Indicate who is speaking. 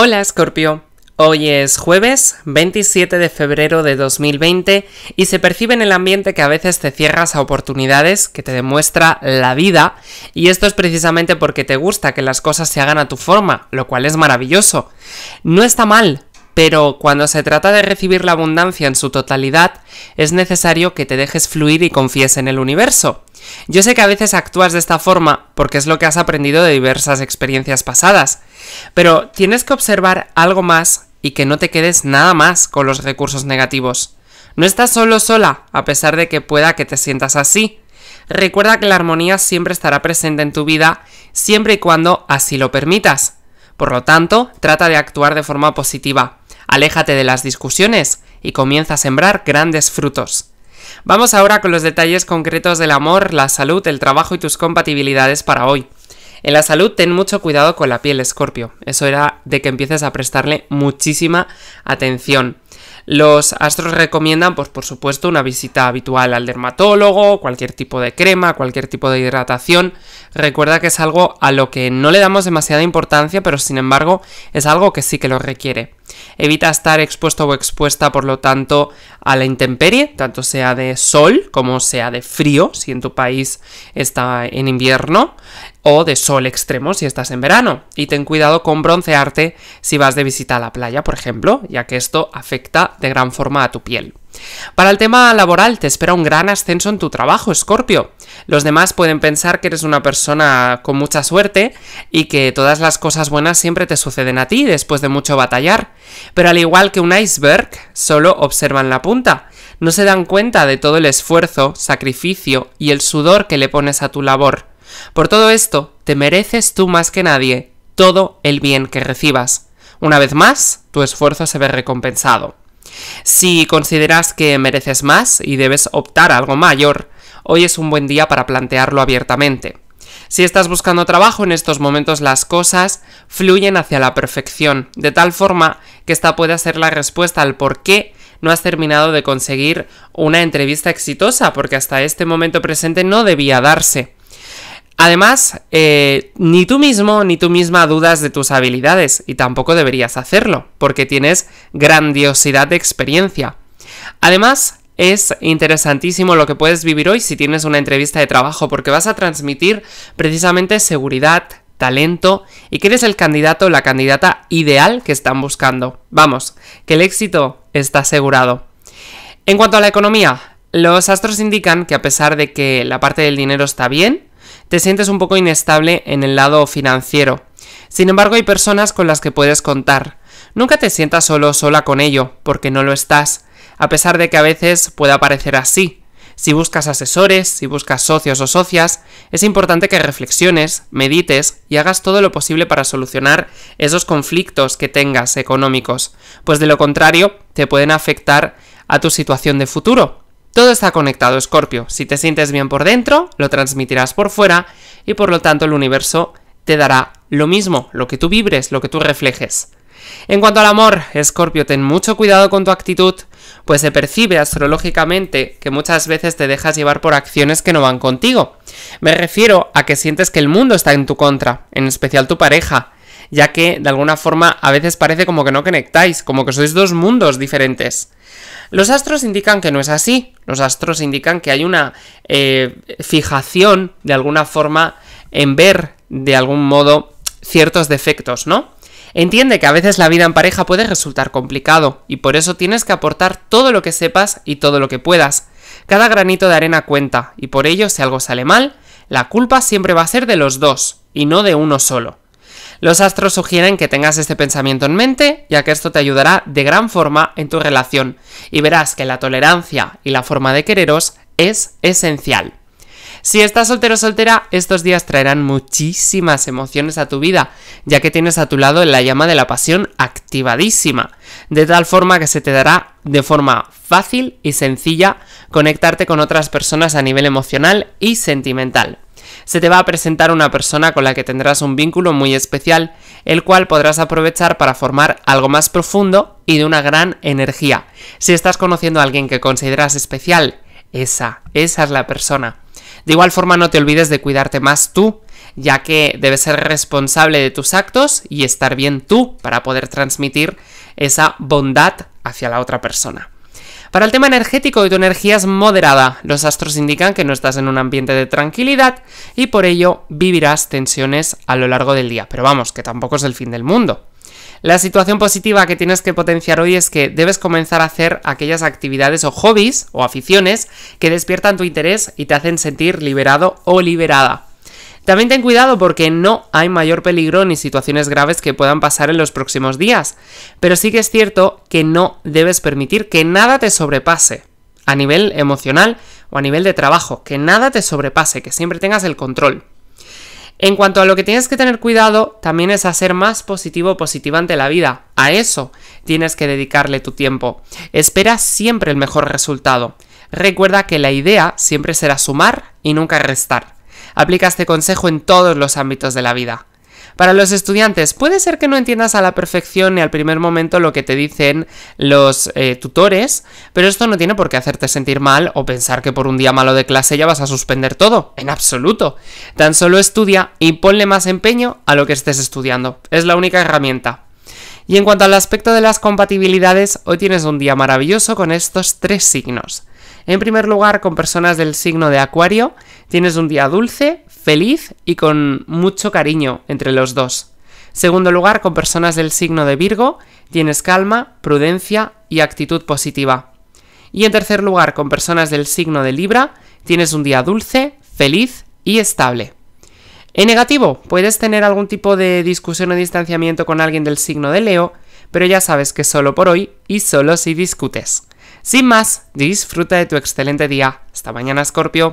Speaker 1: Hola Scorpio, hoy es jueves 27 de febrero de 2020 y se percibe en el ambiente que a veces te cierras a oportunidades que te demuestra la vida y esto es precisamente porque te gusta que las cosas se hagan a tu forma, lo cual es maravilloso. No está mal, pero cuando se trata de recibir la abundancia en su totalidad, es necesario que te dejes fluir y confíes en el universo. Yo sé que a veces actúas de esta forma porque es lo que has aprendido de diversas experiencias pasadas, pero tienes que observar algo más y que no te quedes nada más con los recursos negativos. No estás solo sola, a pesar de que pueda que te sientas así. Recuerda que la armonía siempre estará presente en tu vida, siempre y cuando así lo permitas. Por lo tanto, trata de actuar de forma positiva, aléjate de las discusiones y comienza a sembrar grandes frutos. Vamos ahora con los detalles concretos del amor, la salud, el trabajo y tus compatibilidades para hoy. En la salud, ten mucho cuidado con la piel, Escorpio. Eso era de que empieces a prestarle muchísima atención. Los astros recomiendan, pues por supuesto, una visita habitual al dermatólogo, cualquier tipo de crema, cualquier tipo de hidratación. Recuerda que es algo a lo que no le damos demasiada importancia, pero sin embargo es algo que sí que lo requiere. Evita estar expuesto o expuesta, por lo tanto, a la intemperie, tanto sea de sol como sea de frío, si en tu país está en invierno, o de sol extremo si estás en verano. Y ten cuidado con broncearte si vas de visita a la playa, por ejemplo, ya que esto afecta de gran forma a tu piel. Para el tema laboral, te espera un gran ascenso en tu trabajo, Scorpio. Los demás pueden pensar que eres una persona con mucha suerte y que todas las cosas buenas siempre te suceden a ti después de mucho batallar. Pero al igual que un iceberg, solo observan la punta. No se dan cuenta de todo el esfuerzo, sacrificio y el sudor que le pones a tu labor. Por todo esto, te mereces tú más que nadie todo el bien que recibas. Una vez más, tu esfuerzo se ve recompensado. Si consideras que mereces más y debes optar algo mayor, hoy es un buen día para plantearlo abiertamente. Si estás buscando trabajo en estos momentos las cosas fluyen hacia la perfección, de tal forma que esta puede ser la respuesta al por qué no has terminado de conseguir una entrevista exitosa, porque hasta este momento presente no debía darse. Además, eh, ni tú mismo ni tú misma dudas de tus habilidades, y tampoco deberías hacerlo, porque tienes grandiosidad de experiencia. Además, es interesantísimo lo que puedes vivir hoy si tienes una entrevista de trabajo porque vas a transmitir precisamente seguridad, talento y que eres el candidato o la candidata ideal que están buscando. Vamos, que el éxito está asegurado. En cuanto a la economía, los astros indican que a pesar de que la parte del dinero está bien, te sientes un poco inestable en el lado financiero. Sin embargo, hay personas con las que puedes contar. Nunca te sientas solo o sola con ello, porque no lo estás a pesar de que a veces pueda parecer así. Si buscas asesores, si buscas socios o socias, es importante que reflexiones, medites y hagas todo lo posible para solucionar esos conflictos que tengas económicos, pues de lo contrario te pueden afectar a tu situación de futuro. Todo está conectado, Scorpio. Si te sientes bien por dentro, lo transmitirás por fuera y por lo tanto el universo te dará lo mismo, lo que tú vibres, lo que tú reflejes. En cuanto al amor, Scorpio, ten mucho cuidado con tu actitud, pues se percibe astrológicamente que muchas veces te dejas llevar por acciones que no van contigo. Me refiero a que sientes que el mundo está en tu contra, en especial tu pareja, ya que de alguna forma a veces parece como que no conectáis, como que sois dos mundos diferentes. Los astros indican que no es así, los astros indican que hay una eh, fijación de alguna forma en ver de algún modo ciertos defectos, ¿no? Entiende que a veces la vida en pareja puede resultar complicado, y por eso tienes que aportar todo lo que sepas y todo lo que puedas. Cada granito de arena cuenta, y por ello si algo sale mal, la culpa siempre va a ser de los dos, y no de uno solo. Los astros sugieren que tengas este pensamiento en mente, ya que esto te ayudará de gran forma en tu relación, y verás que la tolerancia y la forma de quereros es esencial. Si estás soltero o soltera, estos días traerán muchísimas emociones a tu vida, ya que tienes a tu lado la llama de la pasión activadísima, de tal forma que se te dará de forma fácil y sencilla conectarte con otras personas a nivel emocional y sentimental. Se te va a presentar una persona con la que tendrás un vínculo muy especial, el cual podrás aprovechar para formar algo más profundo y de una gran energía. Si estás conociendo a alguien que consideras especial, esa, esa es la persona. De igual forma no te olvides de cuidarte más tú, ya que debes ser responsable de tus actos y estar bien tú para poder transmitir esa bondad hacia la otra persona. Para el tema energético, tu energía es moderada. Los astros indican que no estás en un ambiente de tranquilidad y por ello vivirás tensiones a lo largo del día. Pero vamos, que tampoco es el fin del mundo. La situación positiva que tienes que potenciar hoy es que debes comenzar a hacer aquellas actividades o hobbies o aficiones que despiertan tu interés y te hacen sentir liberado o liberada. También ten cuidado porque no hay mayor peligro ni situaciones graves que puedan pasar en los próximos días, pero sí que es cierto que no debes permitir que nada te sobrepase a nivel emocional o a nivel de trabajo, que nada te sobrepase, que siempre tengas el control. En cuanto a lo que tienes que tener cuidado, también es hacer más positivo o positiva ante la vida. A eso tienes que dedicarle tu tiempo. Espera siempre el mejor resultado. Recuerda que la idea siempre será sumar y nunca restar. Aplica este consejo en todos los ámbitos de la vida. Para los estudiantes, puede ser que no entiendas a la perfección ni al primer momento lo que te dicen los eh, tutores, pero esto no tiene por qué hacerte sentir mal o pensar que por un día malo de clase ya vas a suspender todo, en absoluto. Tan solo estudia y ponle más empeño a lo que estés estudiando. Es la única herramienta. Y en cuanto al aspecto de las compatibilidades, hoy tienes un día maravilloso con estos tres signos. En primer lugar, con personas del signo de Acuario, tienes un día dulce, feliz y con mucho cariño entre los dos. Segundo lugar, con personas del signo de Virgo, tienes calma, prudencia y actitud positiva. Y en tercer lugar, con personas del signo de Libra, tienes un día dulce, feliz y estable. En negativo, puedes tener algún tipo de discusión o distanciamiento con alguien del signo de Leo, pero ya sabes que solo por hoy y solo si discutes. Sin más, disfruta de tu excelente día. Hasta mañana, Scorpio.